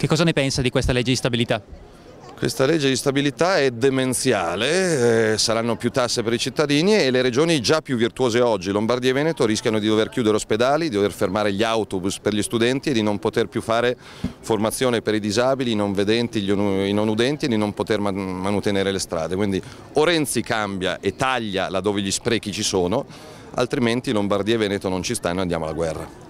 Che cosa ne pensa di questa legge di stabilità? Questa legge di stabilità è demenziale, eh, saranno più tasse per i cittadini e le regioni già più virtuose oggi, Lombardia e Veneto, rischiano di dover chiudere ospedali, di dover fermare gli autobus per gli studenti e di non poter più fare formazione per i disabili, i non vedenti, i non udenti e di non poter man manutenere le strade. Quindi o Renzi cambia e taglia laddove gli sprechi ci sono, altrimenti Lombardia e Veneto non ci stanno e andiamo alla guerra.